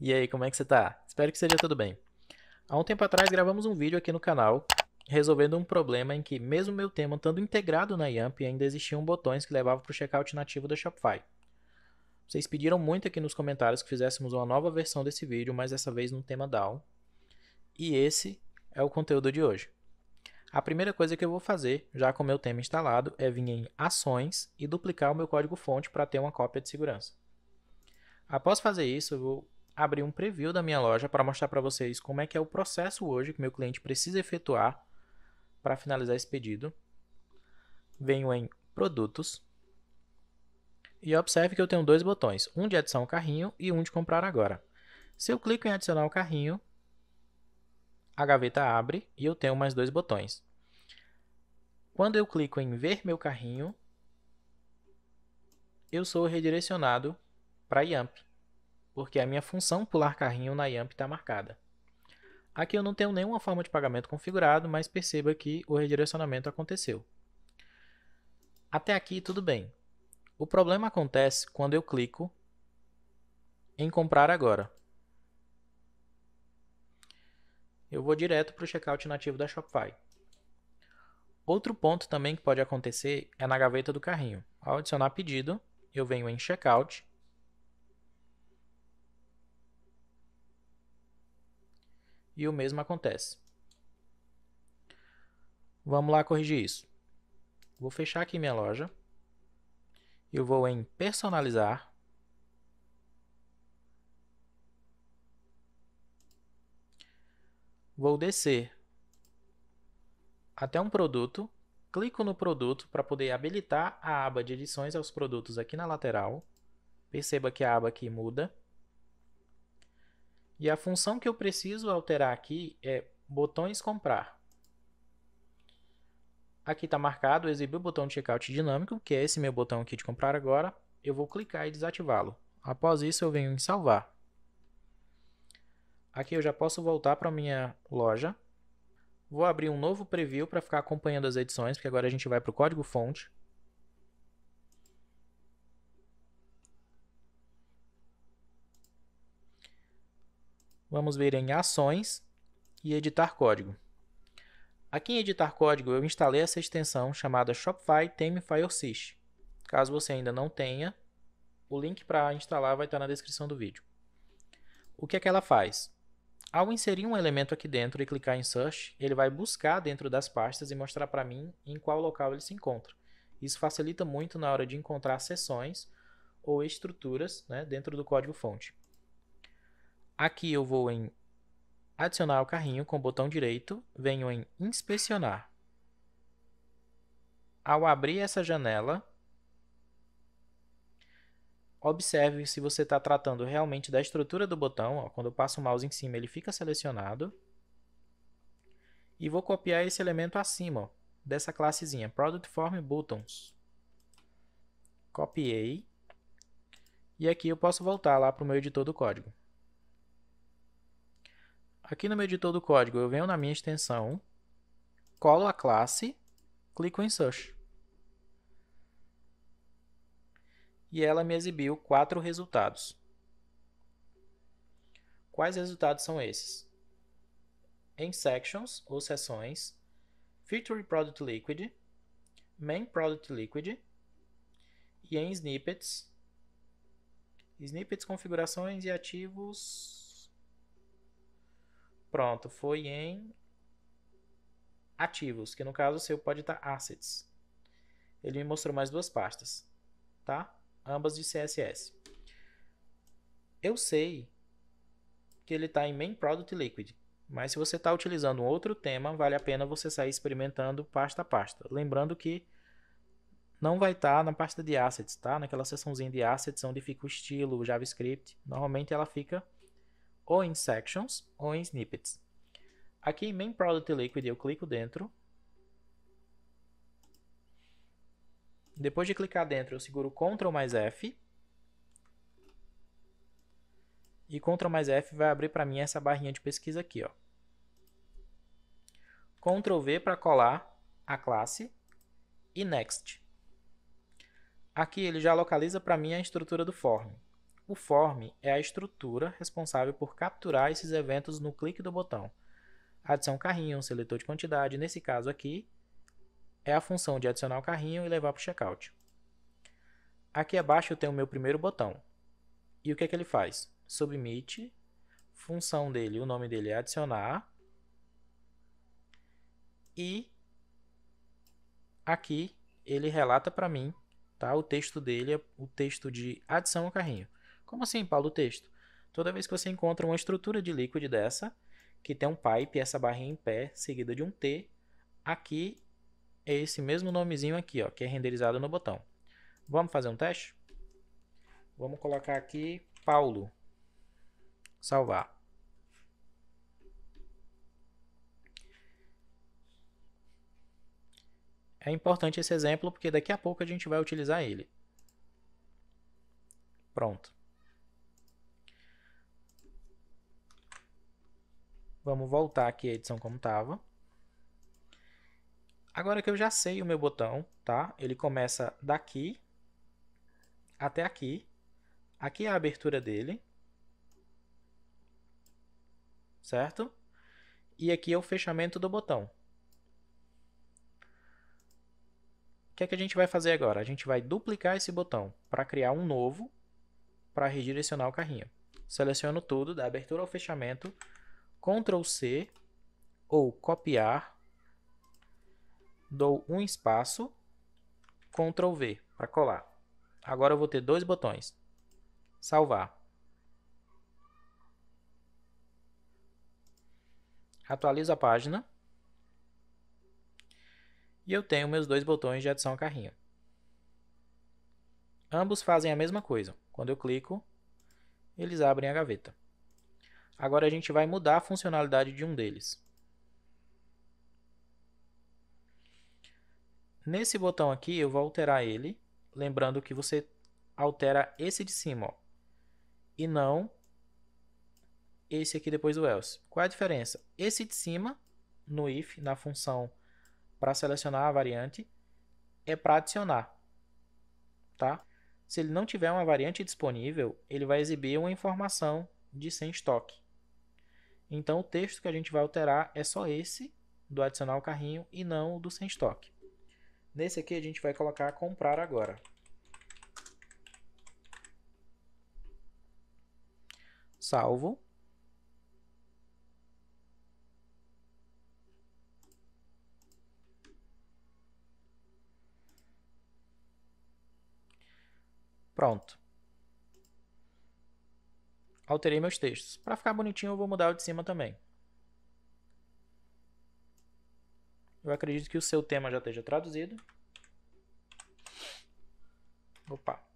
E aí, como é que você tá? Espero que seja tudo bem. Há um tempo atrás gravamos um vídeo aqui no canal resolvendo um problema em que, mesmo meu tema estando integrado na Yamp, ainda existiam botões que levavam para o checkout nativo da Shopify. Vocês pediram muito aqui nos comentários que fizéssemos uma nova versão desse vídeo, mas dessa vez no tema DAO. E esse é o conteúdo de hoje. A primeira coisa que eu vou fazer, já com o meu tema instalado, é vir em Ações e duplicar o meu código-fonte para ter uma cópia de segurança. Após fazer isso, eu vou abri um preview da minha loja para mostrar para vocês como é que é o processo hoje que meu cliente precisa efetuar para finalizar esse pedido. Venho em produtos e observe que eu tenho dois botões, um de adição ao carrinho e um de comprar agora. Se eu clico em adicionar ao carrinho, a gaveta abre e eu tenho mais dois botões. Quando eu clico em ver meu carrinho, eu sou redirecionado para YAMP porque a minha função pular carrinho na YAMP está marcada. Aqui eu não tenho nenhuma forma de pagamento configurado, mas perceba que o redirecionamento aconteceu. Até aqui tudo bem. O problema acontece quando eu clico em comprar agora. Eu vou direto para o checkout nativo da Shopify. Outro ponto também que pode acontecer é na gaveta do carrinho. Ao adicionar pedido, eu venho em checkout e o mesmo acontece. Vamos lá corrigir isso. Vou fechar aqui minha loja. Eu vou em personalizar. Vou descer até um produto, clico no produto para poder habilitar a aba de edições aos produtos aqui na lateral. Perceba que a aba aqui muda. E a função que eu preciso alterar aqui é botões comprar. Aqui está marcado exibir o botão de checkout dinâmico, que é esse meu botão aqui de comprar agora. Eu vou clicar e desativá-lo. Após isso, eu venho em salvar. Aqui eu já posso voltar para a minha loja. Vou abrir um novo preview para ficar acompanhando as edições, porque agora a gente vai para o código fonte. Vamos vir em Ações e Editar Código. Aqui em Editar Código, eu instalei essa extensão chamada Shopify Theme Firesys. Caso você ainda não tenha, o link para instalar vai estar tá na descrição do vídeo. O que é que ela faz? Ao inserir um elemento aqui dentro e clicar em Search, ele vai buscar dentro das pastas e mostrar para mim em qual local ele se encontra. Isso facilita muito na hora de encontrar seções ou estruturas né, dentro do código-fonte. Aqui eu vou em adicionar o carrinho com o botão direito, venho em inspecionar. Ao abrir essa janela, observe se você está tratando realmente da estrutura do botão. Ó, quando eu passo o mouse em cima, ele fica selecionado. E vou copiar esse elemento acima, ó, dessa classezinha, Product Form Buttons. Copiei. E aqui eu posso voltar lá para o meu editor do código. Aqui no meu editor do código, eu venho na minha extensão, colo a classe, clico em Search. E ela me exibiu quatro resultados. Quais resultados são esses? Em Sections, ou sessões, Feature Product Liquid, Main Product Liquid, e em Snippets, Snippets Configurações e Ativos Pronto, foi em ativos, que no caso o seu pode estar assets. Ele me mostrou mais duas pastas, tá? Ambas de CSS. Eu sei que ele está em main product liquid, mas se você está utilizando um outro tema, vale a pena você sair experimentando pasta a pasta. Lembrando que não vai estar tá na pasta de assets, tá? Naquela seçãozinha de assets onde fica o estilo, o JavaScript. Normalmente ela fica ou em sections ou em snippets. Aqui em main product liquid eu clico dentro. Depois de clicar dentro, eu seguro Ctrl mais F. E Ctrl mais F vai abrir para mim essa barrinha de pesquisa aqui. Ó. Ctrl V para colar a classe e Next. Aqui ele já localiza para mim a estrutura do form. O form é a estrutura responsável por capturar esses eventos no clique do botão. Adição carrinho, seletor de quantidade, nesse caso aqui, é a função de adicionar o carrinho e levar para o checkout. Aqui abaixo eu tenho o meu primeiro botão. E o que é que ele faz? Submit, função dele, o nome dele é adicionar, e aqui ele relata para mim, tá? O texto dele é o texto de adição ao carrinho. Como assim, Paulo? O texto. Toda vez que você encontra uma estrutura de líquido dessa, que tem um pipe, essa barrinha em pé, seguida de um T, aqui é esse mesmo nomezinho aqui, ó, que é renderizado no botão. Vamos fazer um teste? Vamos colocar aqui Paulo. Salvar. É importante esse exemplo porque daqui a pouco a gente vai utilizar ele. Pronto. Vamos voltar aqui a edição como estava. Agora que eu já sei o meu botão, tá? Ele começa daqui até aqui. Aqui é a abertura dele. Certo? E aqui é o fechamento do botão. O que é que a gente vai fazer agora? A gente vai duplicar esse botão para criar um novo para redirecionar o carrinho. Seleciono tudo, da abertura ao fechamento, Ctrl C ou copiar, dou um espaço, Ctrl V para colar. Agora eu vou ter dois botões. Salvar. Atualizo a página. E eu tenho meus dois botões de adição ao carrinho. Ambos fazem a mesma coisa. Quando eu clico, eles abrem a gaveta. Agora a gente vai mudar a funcionalidade de um deles. Nesse botão aqui eu vou alterar ele, lembrando que você altera esse de cima, ó, e não esse aqui depois do else. Qual é a diferença? Esse de cima, no if, na função para selecionar a variante, é para adicionar, tá? Se ele não tiver uma variante disponível, ele vai exibir uma informação de sem estoque. Então o texto que a gente vai alterar é só esse do adicionar o carrinho e não o do sem estoque. Nesse aqui a gente vai colocar comprar agora. Salvo. Pronto. Alterei meus textos. Para ficar bonitinho, eu vou mudar o de cima também. Eu acredito que o seu tema já esteja traduzido. Opa.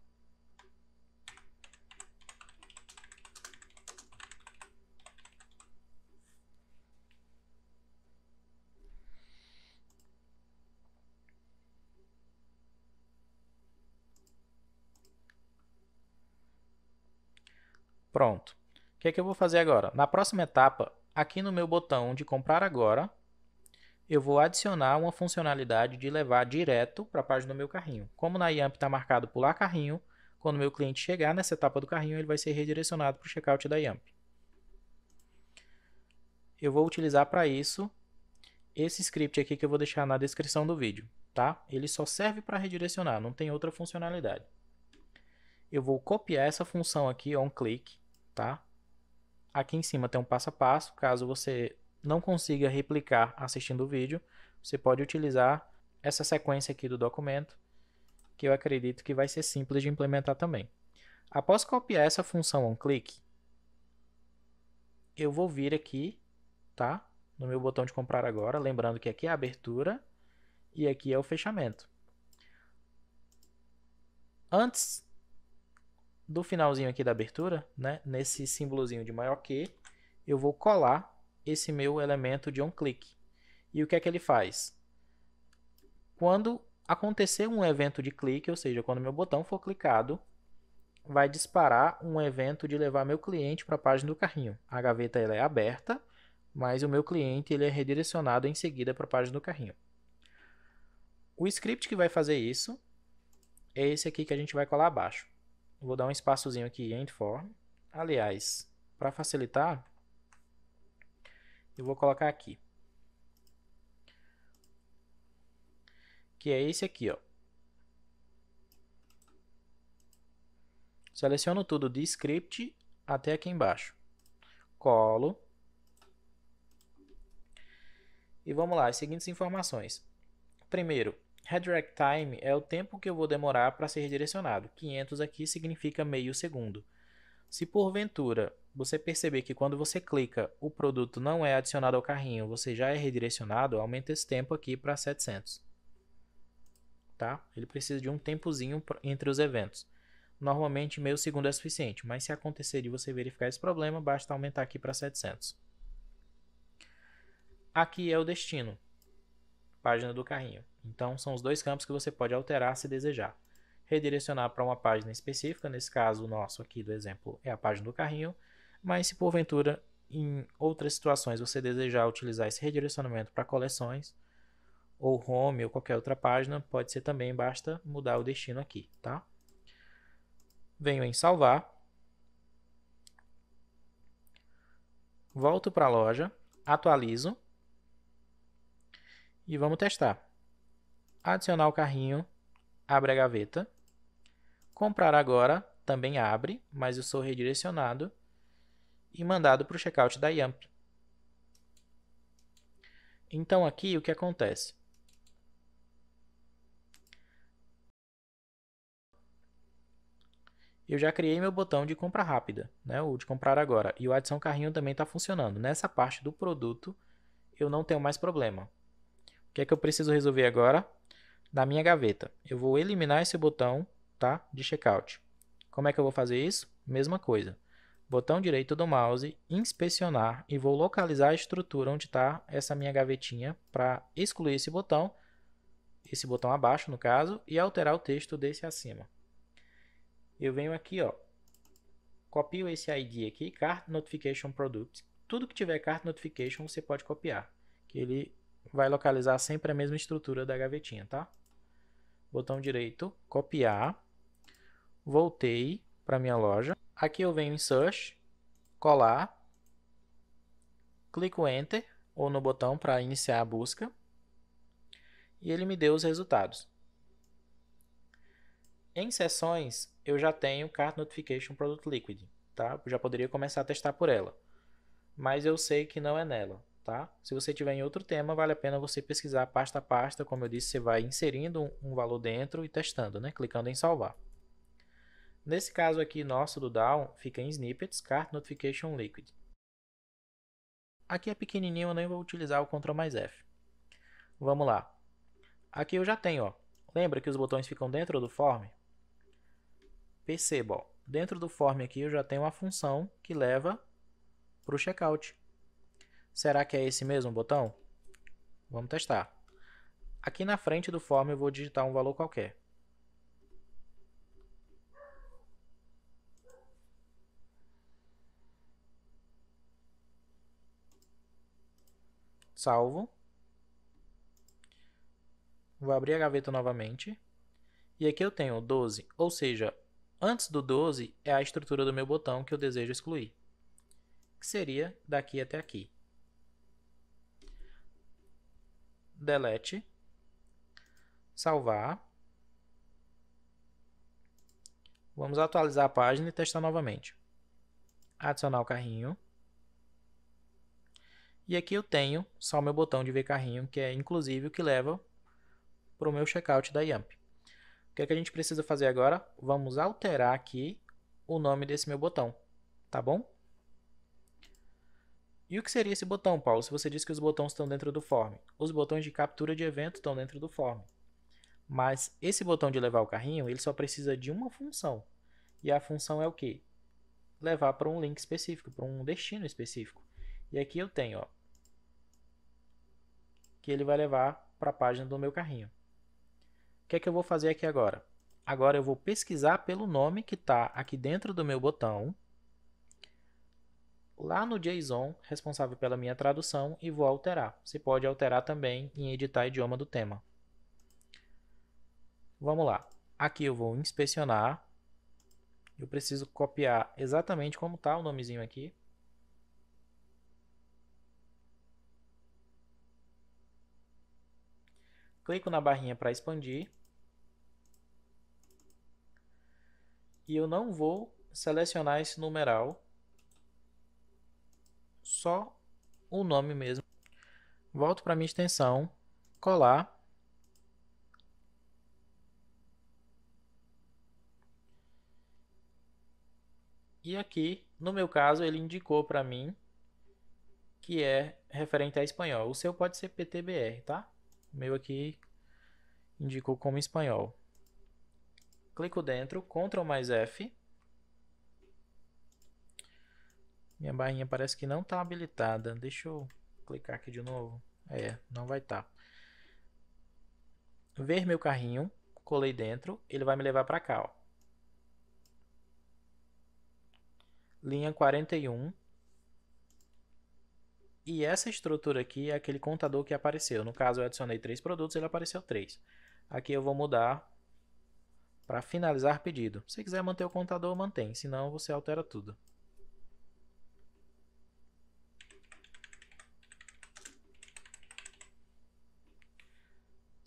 Pronto. O que, é que eu vou fazer agora? Na próxima etapa, aqui no meu botão de comprar agora, eu vou adicionar uma funcionalidade de levar direto para a página do meu carrinho. Como na IAMP está marcado pular carrinho, quando meu cliente chegar nessa etapa do carrinho, ele vai ser redirecionado para o checkout da IAMP. Eu vou utilizar para isso esse script aqui que eu vou deixar na descrição do vídeo, tá? Ele só serve para redirecionar, não tem outra funcionalidade. Eu vou copiar essa função aqui, on click, tá? Aqui em cima tem um passo a passo, caso você não consiga replicar assistindo o vídeo, você pode utilizar essa sequência aqui do documento, que eu acredito que vai ser simples de implementar também. Após copiar essa função onClick, eu vou vir aqui, tá? No meu botão de comprar agora, lembrando que aqui é a abertura e aqui é o fechamento. Antes do finalzinho aqui da abertura, né, nesse símbolozinho de maior que, eu vou colar esse meu elemento de onClick. E o que é que ele faz? Quando acontecer um evento de clique, ou seja, quando meu botão for clicado, vai disparar um evento de levar meu cliente para a página do carrinho. A gaveta ela é aberta, mas o meu cliente ele é redirecionado em seguida para a página do carrinho. O script que vai fazer isso é esse aqui que a gente vai colar abaixo vou dar um espaçozinho aqui em for. Aliás, para facilitar, eu vou colocar aqui. Que é esse aqui, ó. Seleciono tudo de script até aqui embaixo. Colo. E vamos lá, as seguintes informações. Primeiro, Redirect time é o tempo que eu vou demorar para ser redirecionado. 500 aqui significa meio segundo. Se porventura você perceber que quando você clica o produto não é adicionado ao carrinho, você já é redirecionado, aumenta esse tempo aqui para 700. Tá? Ele precisa de um tempozinho entre os eventos. Normalmente meio segundo é suficiente, mas se acontecer de você verificar esse problema, basta aumentar aqui para 700. Aqui é o destino, página do carrinho. Então, são os dois campos que você pode alterar se desejar. Redirecionar para uma página específica, nesse caso o nosso aqui do exemplo é a página do carrinho, mas se porventura em outras situações você desejar utilizar esse redirecionamento para coleções, ou home, ou qualquer outra página, pode ser também, basta mudar o destino aqui, tá? Venho em salvar. Volto para a loja, atualizo e vamos testar adicionar o carrinho, abre a gaveta. Comprar agora também abre, mas eu sou redirecionado e mandado para o checkout da Yamp. Então aqui o que acontece? Eu já criei meu botão de compra rápida, né? o de comprar agora, e o adição carrinho também está funcionando. Nessa parte do produto eu não tenho mais problema. O que é que eu preciso resolver agora? da minha gaveta. Eu vou eliminar esse botão tá, de checkout. Como é que eu vou fazer isso? Mesma coisa. Botão direito do mouse, inspecionar e vou localizar a estrutura onde está essa minha gavetinha para excluir esse botão, esse botão abaixo no caso, e alterar o texto desse acima. Eu venho aqui, ó, copio esse ID aqui, Cart Notification Product. Tudo que tiver Cart Notification você pode copiar, que ele vai localizar sempre a mesma estrutura da gavetinha, tá? botão direito, copiar, voltei para minha loja. Aqui eu venho em Search, colar, clico Enter ou no botão para iniciar a busca e ele me deu os resultados. Em sessões, eu já tenho Cart Notification Product Liquid, tá? Eu já poderia começar a testar por ela, mas eu sei que não é nela tá? Se você tiver em outro tema, vale a pena você pesquisar pasta a pasta, como eu disse, você vai inserindo um valor dentro e testando, né? Clicando em salvar. Nesse caso aqui nosso do Down, fica em Snippets, Cart Notification Liquid. Aqui é pequenininho, eu nem vou utilizar o Ctrl mais F. Vamos lá. Aqui eu já tenho, ó. Lembra que os botões ficam dentro do form? Perceba, ó. Dentro do form aqui eu já tenho uma função que leva para o checkout. Será que é esse mesmo botão? Vamos testar. Aqui na frente do form eu vou digitar um valor qualquer. Salvo. Vou abrir a gaveta novamente. E aqui eu tenho 12, ou seja, antes do 12 é a estrutura do meu botão que eu desejo excluir, que seria daqui até aqui. delete, salvar. Vamos atualizar a página e testar novamente. Adicionar o carrinho. E aqui eu tenho só o meu botão de ver carrinho, que é inclusive o que leva para o meu checkout da Yamp. O que, é que a gente precisa fazer agora? Vamos alterar aqui o nome desse meu botão, tá bom? E o que seria esse botão, Paulo, se você diz que os botões estão dentro do form? Os botões de captura de evento estão dentro do form. Mas esse botão de levar o carrinho, ele só precisa de uma função. E a função é o quê? Levar para um link específico, para um destino específico. E aqui eu tenho, ó, que ele vai levar para a página do meu carrinho. O que é que eu vou fazer aqui agora? Agora eu vou pesquisar pelo nome que está aqui dentro do meu botão lá no JSON, responsável pela minha tradução, e vou alterar. Você pode alterar também em editar idioma do tema. Vamos lá. Aqui eu vou inspecionar. Eu preciso copiar exatamente como está o nomezinho aqui. Clico na barrinha para expandir. E eu não vou selecionar esse numeral só o nome mesmo. Volto para minha extensão, colar. E aqui, no meu caso, ele indicou para mim que é referente a espanhol. O seu pode ser PTBR, tá? O meu aqui indicou como espanhol. Clico dentro, Ctrl mais F. Minha barrinha parece que não está habilitada. Deixa eu clicar aqui de novo. É, não vai estar. Tá. Ver meu carrinho, colei dentro, ele vai me levar para cá, ó. Linha 41. E essa estrutura aqui é aquele contador que apareceu. No caso, eu adicionei três produtos, ele apareceu três. Aqui eu vou mudar para finalizar pedido. Se quiser manter o contador, mantém, senão você altera tudo.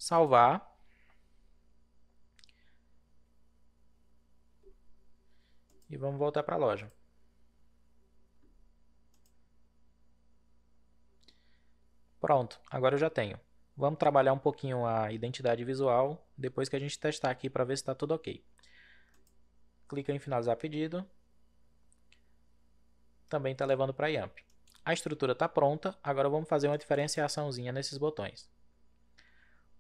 salvar. E vamos voltar para a loja. Pronto, agora eu já tenho. Vamos trabalhar um pouquinho a identidade visual depois que a gente testar aqui para ver se está tudo ok. Clica em finalizar pedido. Também está levando para a YAMP. A estrutura está pronta, agora vamos fazer uma diferenciaçãozinha nesses botões.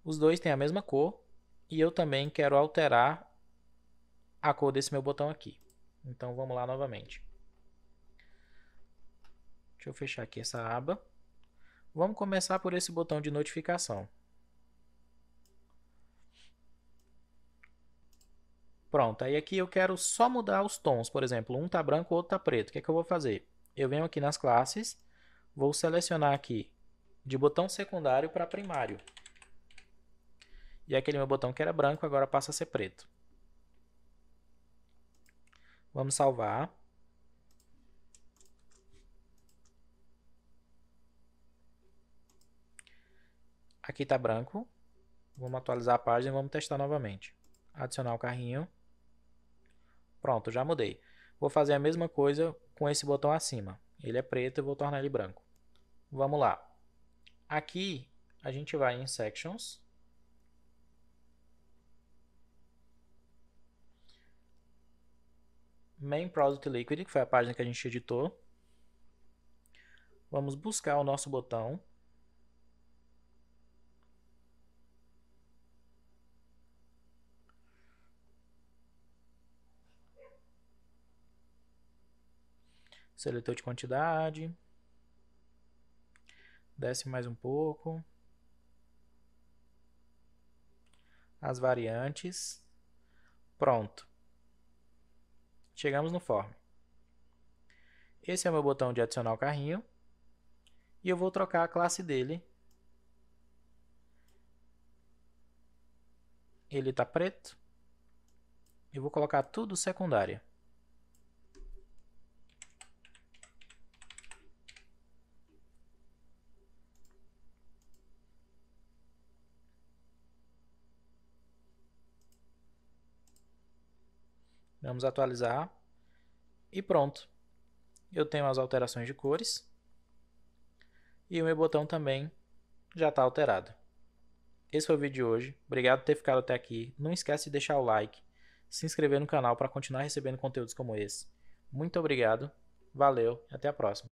Os dois têm a mesma cor e eu também quero alterar a cor desse meu botão aqui. Então vamos lá novamente. Deixa eu fechar aqui essa aba. Vamos começar por esse botão de notificação. Pronto, aí aqui eu quero só mudar os tons, por exemplo, um tá branco, o outro tá preto. O que é que eu vou fazer? Eu venho aqui nas classes, vou selecionar aqui de botão secundário para primário. E aquele meu botão que era branco agora passa a ser preto. Vamos salvar. Aqui está branco. Vamos atualizar a página e vamos testar novamente. Adicionar o carrinho. Pronto, já mudei. Vou fazer a mesma coisa com esse botão acima. Ele é preto, eu vou tornar ele branco. Vamos lá. Aqui a gente vai em Sections. main product liquid, que foi a página que a gente editou. Vamos buscar o nosso botão. Seletor de quantidade. Desce mais um pouco. As variantes. Pronto. Chegamos no form. Esse é o meu botão de adicionar o carrinho. E eu vou trocar a classe dele. Ele está preto. Eu vou colocar tudo secundária. Vamos atualizar. E pronto. Eu tenho as alterações de cores. E o meu botão também já está alterado. Esse foi o vídeo de hoje. Obrigado por ter ficado até aqui. Não esquece de deixar o like, se inscrever no canal para continuar recebendo conteúdos como esse. Muito obrigado, valeu e até a próxima.